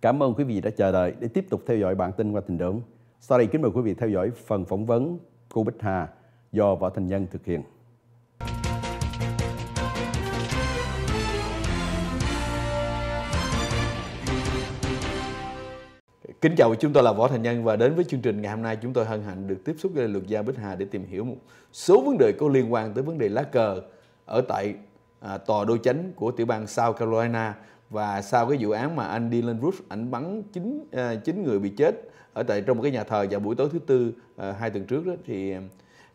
Cảm ơn quý vị đã chờ đợi để tiếp tục theo dõi bản tin qua tình đưởng. Sau đây kính mời quý vị theo dõi phần phỏng vấn cô Bích Hà do Võ Thành Nhân thực hiện. Kính chào chúng tôi là Võ Thành Nhân và đến với chương trình ngày hôm nay chúng tôi hân hạnh được tiếp xúc với luật gia Bích Hà để tìm hiểu một số vấn đề có liên quan tới vấn đề lá cờ ở tại à, tòa đô chánh của tiểu bang South Carolina và sau cái vụ án mà anh đi lên Roof ảnh bắn chín ờ, chín người bị chết ở tại trong một cái nhà thờ vào buổi tối thứ tư ờ, hai tuần trước đó thì ờ,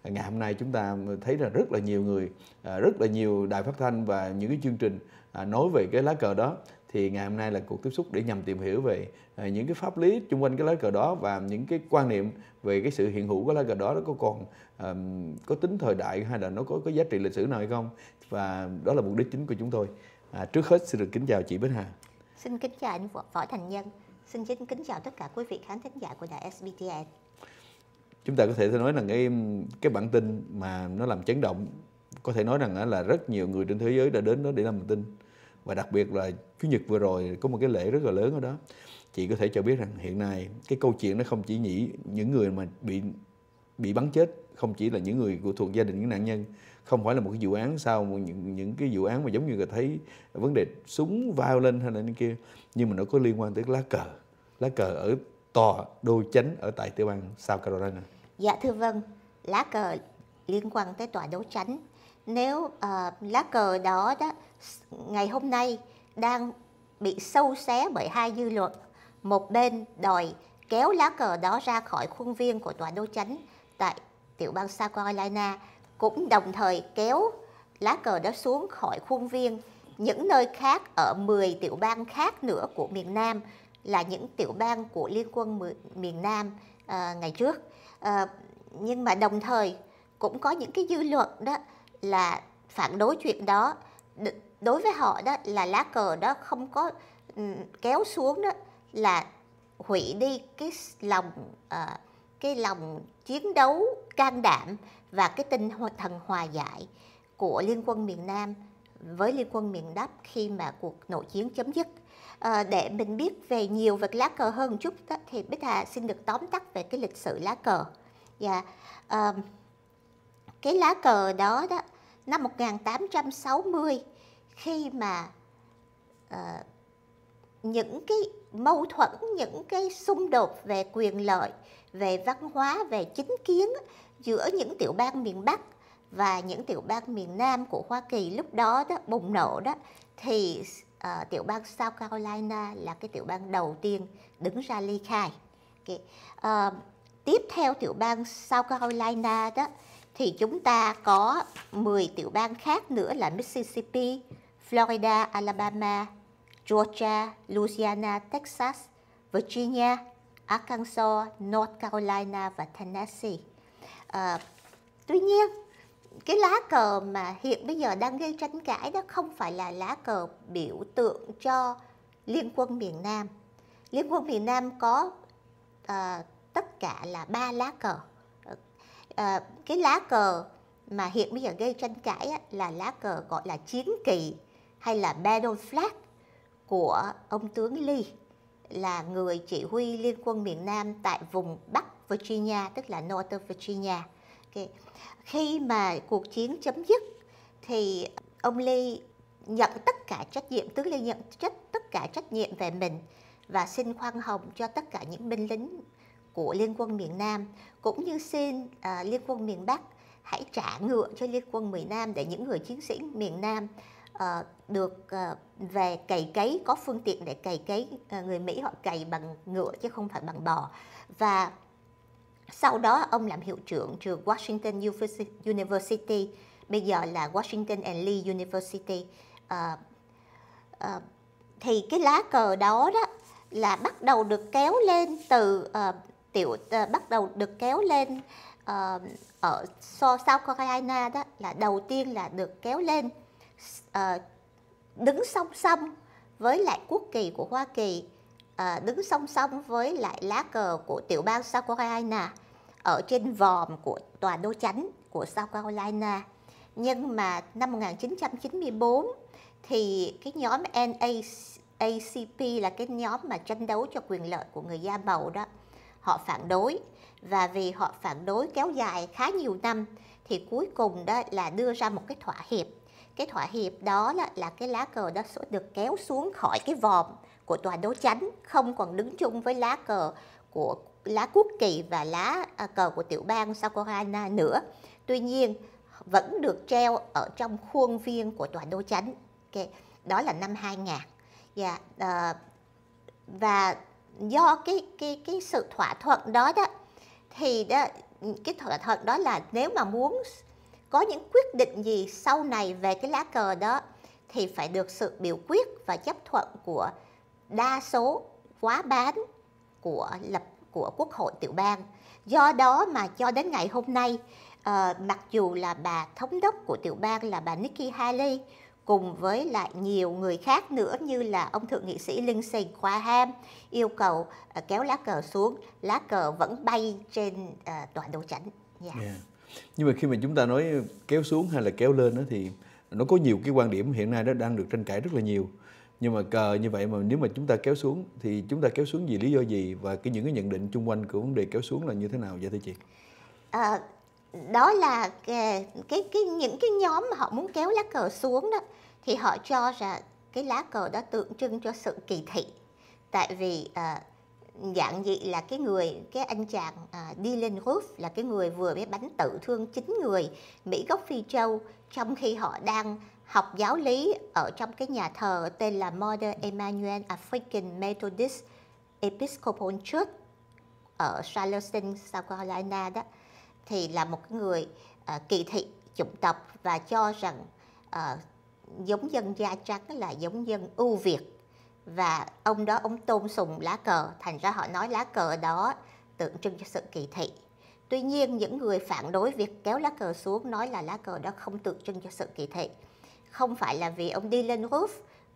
ngày hôm nay chúng ta thấy là rất là nhiều người rất là nhiều đài phát thanh và những cái chương trình nói về cái lá cờ đó thì ngày hôm nay là cuộc tiếp xúc để nhằm tìm hiểu về những cái pháp lý xung quanh cái lá cờ đó và những cái quan niệm về cái sự hiện hữu của lá cờ đó nó có còn um, có tính thời đại hay là nó có có giá trị lịch sử nào hay không và đó là mục đích chính của chúng tôi À, trước hết xin được kính chào chị Bích Hà. Xin kính chào anh Võ, Thành Nhân. Xin kính, kính chào tất cả quý vị khán thính giả của đài SBTN. Chúng ta có thể nói rằng cái cái bản tin mà nó làm chấn động có thể nói rằng là rất nhiều người trên thế giới đã đến đó để làm tin và đặc biệt là chủ nhật vừa rồi có một cái lễ rất là lớn ở đó chị có thể cho biết rằng hiện nay cái câu chuyện nó không chỉ nhỉ những người mà bị bị bắn chết không chỉ là những người của thuộc gia đình những nạn nhân không phải là một cái vụ án sau những những cái vụ án mà giống như là thấy vấn đề súng vao lên hay là những kia nhưng mà nó có liên quan tới lá cờ lá cờ ở tòa đô chánh ở tại tiểu bang South Carolina dạ thưa vâng lá cờ liên quan tới tòa đô chánh nếu uh, lá cờ đó đó ngày hôm nay đang bị sâu xé bởi hai dư luận một bên đòi kéo lá cờ đó ra khỏi khuôn viên của tòa đô chánh tại tiểu bang South Carolina cũng đồng thời kéo lá cờ đó xuống khỏi khuôn viên. Những nơi khác ở 10 tiểu bang khác nữa của miền Nam là những tiểu bang của Liên quân miền Nam à, ngày trước. À, nhưng mà đồng thời cũng có những cái dư luận đó là phản đối chuyện đó. Đối với họ đó là lá cờ đó không có ừ, kéo xuống đó là hủy đi cái lòng uh, cái lòng chiến đấu can đảm và cái tinh thần hòa giải của Liên quân miền Nam với Liên quân miền Bắc khi mà cuộc nội chiến chấm dứt. À, để mình biết về nhiều về lá cờ hơn một chút đó, thì Bích Hà xin được tóm tắt về cái lịch sử lá cờ. và dạ, à, cái lá cờ đó đó năm 1860 khi mà à, những cái mâu thuẫn, những cái xung đột về quyền lợi về văn hóa về chính kiến giữa những tiểu bang miền Bắc và những tiểu bang miền Nam của Hoa Kỳ lúc đó đó bùng nổ đó thì uh, tiểu bang South Carolina là cái tiểu bang đầu tiên đứng ra ly khai. Okay. Uh, ờ, tiếp theo tiểu bang South Carolina đó thì chúng ta có 10 tiểu bang khác nữa là Mississippi, Florida, Alabama, Georgia, Louisiana, Texas, Virginia Arkansas, North Carolina và Tennessee. À, tuy nhiên, cái lá cờ mà hiện bây giờ đang gây tranh cãi đó không phải là lá cờ biểu tượng cho Liên quân miền Nam. Liên quân miền Nam có à, tất cả là ba lá cờ. À, cái lá cờ mà hiện bây giờ gây tranh cãi á, là lá cờ gọi là chiến kỳ hay là battle flag của ông tướng Lee là người chỉ huy liên quân miền Nam tại vùng Bắc Virginia, tức là Northern Virginia. Okay. Khi mà cuộc chiến chấm dứt thì ông Lee nhận tất cả trách nhiệm, tướng Lee nhận trách tất cả trách nhiệm về mình và xin khoan hồng cho tất cả những binh lính của Liên quân miền Nam cũng như xin uh, Liên quân miền Bắc hãy trả ngựa cho Liên quân miền Nam để những người chiến sĩ miền Nam Ờ, được ờ, về cày cấy có phương tiện để cày cấy ờ, người Mỹ họ cày bằng ngựa chứ không phải bằng bò và sau đó ông làm hiệu trưởng trường Washington University bây giờ là Washington and Lee University uh, uh, thì cái lá cờ đó đó là bắt đầu được kéo lên từ uh, tiểu uh, bắt đầu được kéo lên uh, ở South Carolina đó là đầu tiên là được kéo lên uh, đứng song song với lại quốc kỳ của Hoa Kỳ, uh, đứng song song với lại lá cờ của tiểu bang South Carolina ở trên vòm của tòa đô chánh của South Carolina. Nhưng mà năm 1994 thì cái nhóm NAACP là cái nhóm mà tranh đấu cho quyền lợi của người da màu đó. Họ phản đối và vì họ phản đối kéo dài khá nhiều năm thì cuối cùng đó là đưa ra một cái thỏa hiệp cái thỏa hiệp đó là, là cái lá cờ đó sẽ được kéo xuống khỏi cái vòm của tòa đấu chánh không còn đứng chung với lá cờ của lá quốc kỳ và lá à, cờ của tiểu bang South Carolina nữa. Tuy nhiên vẫn được treo ở trong khuôn viên của tòa đô chánh. Okay. Đó là năm 2000. Yeah. Uh, và do cái cái cái sự thỏa thuận đó đó thì đó cái thỏa thuận đó là nếu mà muốn có những quyết định gì sau này về cái lá cờ đó thì phải được sự biểu quyết và chấp thuận của đa số quá bán của lập của quốc hội tiểu bang do đó mà cho đến ngày hôm nay à, mặc dù là bà thống đốc của tiểu bang là bà Nikki Haley cùng với lại nhiều người khác nữa như là ông thượng nghị sĩ Lindsey Graham yêu cầu uh, kéo lá cờ xuống, lá cờ vẫn bay trên uh, ờ, tòa đấu tránh. Dạ. Yeah. Yeah nhưng mà khi mà chúng ta nói kéo xuống hay là kéo lên đó thì nó có nhiều cái quan điểm hiện nay nó đang được tranh cãi rất là nhiều nhưng mà cờ như vậy mà nếu mà chúng ta kéo xuống thì chúng ta kéo xuống vì lý do gì và cái những cái nhận định chung quanh của vấn đề kéo xuống là như thế nào vậy thưa chị à, đó là cái, cái cái những cái nhóm mà họ muốn kéo lá cờ xuống đó thì họ cho rằng cái lá cờ đó tượng trưng cho sự kỳ thị tại vì à, dạng dị là cái người cái anh chàng đi à, lên Roof là cái người vừa mới bắn tự thương chính người Mỹ gốc Phi Châu trong khi họ đang học giáo lý ở trong cái nhà thờ tên là Modern Emmanuel African Methodist Episcopal Church ở Charleston, South Carolina đó thì là một cái người à, kỳ thị chủng tộc và cho rằng à, giống dân da trắng là giống dân ưu việt và ông đó ông tôn sùng lá cờ thành ra họ nói lá cờ đó tượng trưng cho sự kỳ thị tuy nhiên những người phản đối việc kéo lá cờ xuống nói là lá cờ đó không tượng trưng cho sự kỳ thị không phải là vì ông đi lên Roof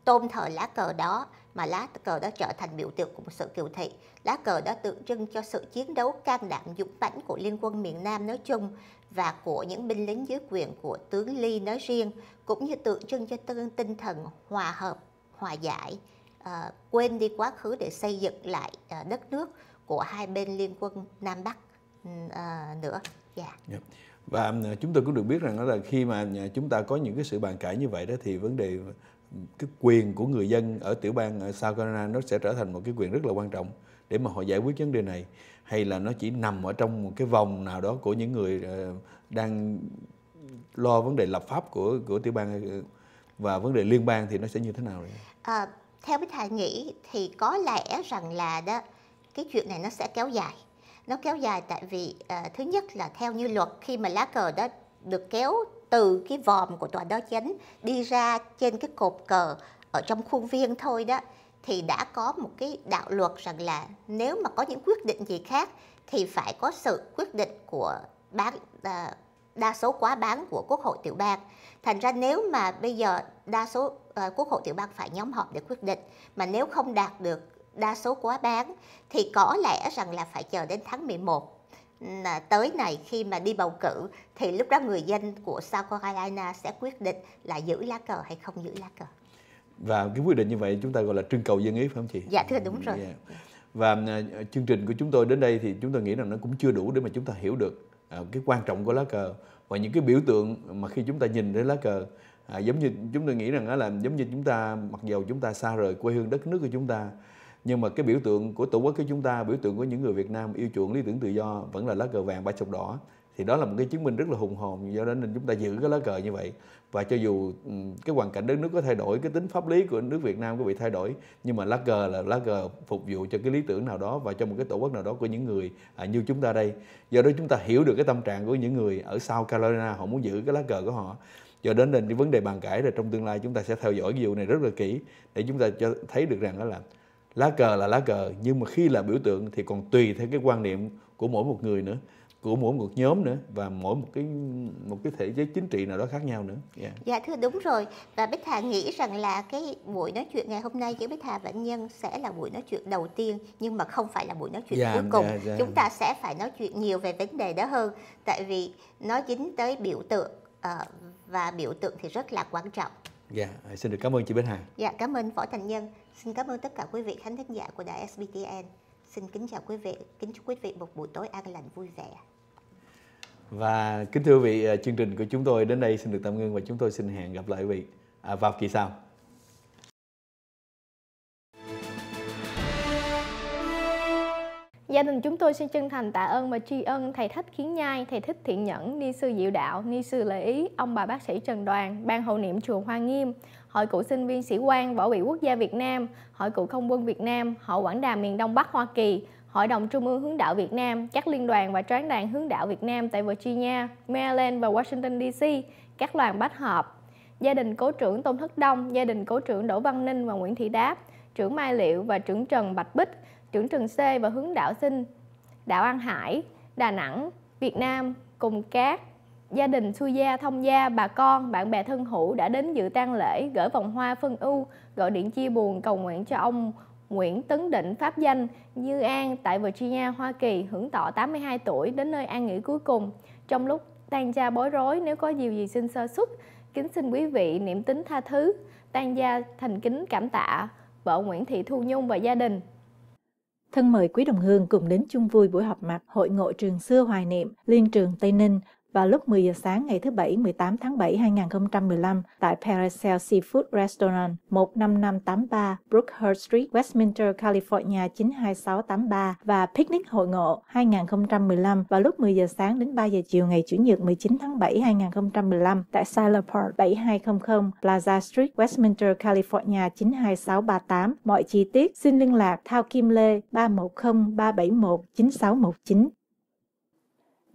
tôn thờ lá cờ đó mà lá cờ đó trở thành biểu tượng của một sự kiều thị. Lá cờ đó tượng trưng cho sự chiến đấu can đảm dũng mãnh của liên quân miền Nam nói chung và của những binh lính dưới quyền của tướng Lee nói riêng, cũng như tượng trưng cho tinh thần hòa hợp, hòa giải, à, quên đi quá khứ để xây dựng lại à, đất nước của hai bên liên quân Nam Bắc ừ, à, nữa. Yeah. Dạ. Yeah. Dạ. Và ừ, chúng tôi cũng được biết rằng đó là khi mà à, chúng ta có những cái sự bàn cãi như vậy đó thì vấn đề ừ, cái quyền của người dân ở tiểu bang ở South Carolina nó sẽ trở thành một cái quyền rất là quan trọng để mà họ giải quyết vấn đề này hay là nó chỉ nằm ở trong một cái vòng nào đó của những người ờ, đang lo vấn đề lập pháp của của tiểu bang và vấn đề liên bang thì nó sẽ như thế nào đấy? À, theo Bích Hà nghĩ thì có lẽ rằng là đó cái chuyện này nó sẽ kéo dài nó kéo dài tại vì à, thứ nhất là theo như luật khi mà lá cờ đó được kéo từ cái vòm của tòa đó chánh đi ra trên cái cột cờ ở trong khuôn viên thôi đó thì đã có một cái đạo luật rằng là nếu mà có những quyết định gì khác thì phải có sự quyết định của bán à, đa số quá bán của quốc hội tiểu bang thành ra nếu mà bây giờ đa số Quốc hội tiểu bang phải nhóm họp để quyết định mà nếu không đạt được đa số quá bán thì có lẽ rằng là phải chờ đến tháng 11 là tới này khi mà đi bầu cử thì lúc đó người dân của South Carolina sẽ quyết định là giữ lá cờ hay không giữ lá cờ. Và cái quyết định như vậy chúng ta gọi là trưng cầu dân ý phải không chị? Dạ thưa đúng rồi. Yeah. Dạ. Và à, chương trình của chúng tôi đến đây thì chúng tôi nghĩ rằng nó cũng chưa đủ để mà chúng ta hiểu được à, cái quan trọng của lá cờ và những cái biểu tượng mà khi chúng ta nhìn thấy lá cờ à, giống như chúng tôi nghĩ rằng đó là giống như chúng ta mặc dầu chúng ta xa rời quê hương đất nước của chúng ta nhưng mà cái biểu tượng của tổ quốc của chúng ta biểu tượng của những người Việt Nam yêu chuộng lý tưởng tự do vẫn là lá cờ vàng ba chục đỏ thì đó là một cái chứng minh rất là hùng hồn do đó nên chúng ta giữ cái lá cờ như vậy và cho dù cái hoàn cảnh đất nước có thay đổi cái tính pháp lý của nước Việt Nam có bị thay đổi nhưng mà lá cờ là lá cờ phục vụ cho cái lý tưởng nào đó và cho một cái tổ quốc nào đó của những người à, như chúng ta đây do đó chúng ta hiểu được cái tâm trạng của những người ở sau Carolina họ muốn giữ cái lá cờ của họ do đến lên cái vấn đề bàn cãi rồi trong tương lai chúng ta sẽ theo dõi cái vụ này rất là kỹ để chúng ta cho thấy được rằng đó là lá cờ là lá cờ nhưng mà khi là biểu tượng thì còn tùy theo cái quan niệm của mỗi một người nữa của mỗi một nhóm nữa và mỗi một cái một cái thể chế chính trị nào đó khác nhau nữa. Yeah. Dạ. dạ thưa đúng rồi và Bích Hà nghĩ rằng là cái buổi nói chuyện ngày hôm nay giữa Bích Hà và anh Nhân sẽ là buổi nói chuyện đầu tiên nhưng mà không phải là buổi nói chuyện yeah, dạ, cuối cùng. Yeah, dạ, yeah. Chúng ta sẽ phải nói chuyện nhiều về vấn đề đó hơn tại vì nó dính tới biểu tượng Ờ, và biểu tượng thì rất là quan trọng. Dạ, yeah, à, xin được cảm ơn chị Bến Hà. Dạ, yeah, cảm ơn Võ Thành Nhân. Xin cảm ơn tất cả quý vị khán thính giả của đài SBTN. Xin kính chào quý vị, kính chúc quý vị một buổi tối an lành vui vẻ. Và kính thưa quý vị, à, chương trình của chúng tôi đến đây xin được tạm ngưng và chúng tôi xin hẹn gặp lại quý vị à, vào kỳ sau. Gia đình chúng tôi xin chân thành tạ ơn và tri ân Thầy Thích Khiến Nhai, Thầy Thích Thiện Nhẫn, Ni Sư Diệu Đạo, Ni Sư Lễ Ý, ông bà bác sĩ Trần Đoàn, Ban hậu niệm chùa Hoa Nghiêm, Hội cựu sinh viên sĩ quan võ vệ quốc gia Việt Nam, Hội cựu không quân Việt Nam, Hội Quảng Đà miền Đông Bắc Hoa Kỳ, Hội đồng Trung ương Hướng đạo Việt Nam, các liên đoàn và choán đoàn Hướng đạo Việt Nam tại Virginia, Maryland và Washington DC, các đoàn bách hợp, gia đình cố trưởng Tôn Thất Đông, gia đình cố trưởng Đỗ Văn Ninh và Nguyễn Thị Đáp, trưởng Mai Liệu và trưởng Trần Bạch Bích, trưởng trường C và hướng đạo sinh, đạo An Hải, Đà Nẵng, Việt Nam cùng các gia đình xuôi gia, thông gia, bà con, bạn bè thân hữu đã đến dự tang lễ, gửi vòng hoa phân ưu, gọi điện chia buồn cầu nguyện cho ông Nguyễn Tấn Định pháp danh Như An tại Virginia, Hoa Kỳ, hưởng thọ 82 tuổi đến nơi an nghỉ cuối cùng. Trong lúc tan gia bối rối nếu có điều gì xin sơ xuất, kính xin quý vị niệm tính tha thứ, tan gia thành kính cảm tạ vợ Nguyễn Thị Thu Nhung và gia đình. Thân mời quý đồng hương cùng đến chung vui buổi họp mặt Hội ngộ trường xưa hoài niệm Liên trường Tây Ninh vào lúc 10 giờ sáng ngày thứ Bảy 18 tháng 7 2015 tại Paracel Seafood Restaurant 15583 Brookhurst Street, Westminster, California 92683 và Picnic Hội Ngộ 2015 vào lúc 10 giờ sáng đến 3 giờ chiều ngày Chủ nhật 19 tháng 7 2015 tại Siler Park 7200 Plaza Street, Westminster, California 92638. Mọi chi tiết xin liên lạc Thao Kim Lê 310 371 9619.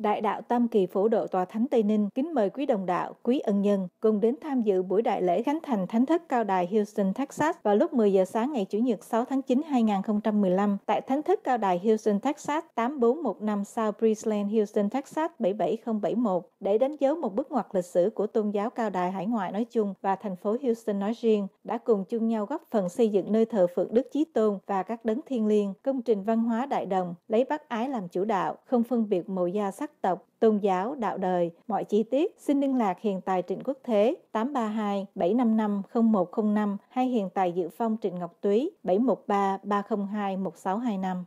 Đại đạo Tam Kỳ Phổ Độ Tòa Thánh Tây Ninh kính mời quý đồng đạo, quý ân nhân cùng đến tham dự buổi đại lễ khánh thành Thánh thất Cao Đài Houston, Texas vào lúc 10 giờ sáng ngày Chủ nhật 6 tháng 9 2015 tại Thánh thất Cao Đài Houston, Texas 8415 South Brisland, Houston, Texas 77071 để đánh dấu một bước ngoặt lịch sử của tôn giáo Cao Đài hải ngoại nói chung và thành phố Houston nói riêng đã cùng chung nhau góp phần xây dựng nơi thờ phượng Đức Chí Tôn và các đấng thiên liêng, công trình văn hóa đại đồng lấy bác ái làm chủ đạo, không phân biệt màu da sắc sắc tộc, tôn giáo, đạo đời. Mọi chi tiết xin liên lạc hiện tại Trịnh Quốc Thế 832 755 0105 hay hiện tại Dự Phong Trịnh Ngọc Túy 713 302 1625.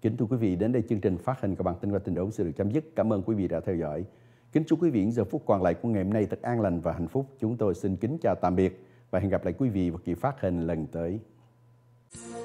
Kính thưa quý vị, đến đây chương trình phát hình của bản tin và tình ổn sẽ được chấm dứt. Cảm ơn quý vị đã theo dõi. Kính chúc quý vị giờ phút còn lại của ngày hôm nay thật an lành và hạnh phúc. Chúng tôi xin kính chào tạm biệt và hẹn gặp lại quý vị vào kỳ phát hình lần tới.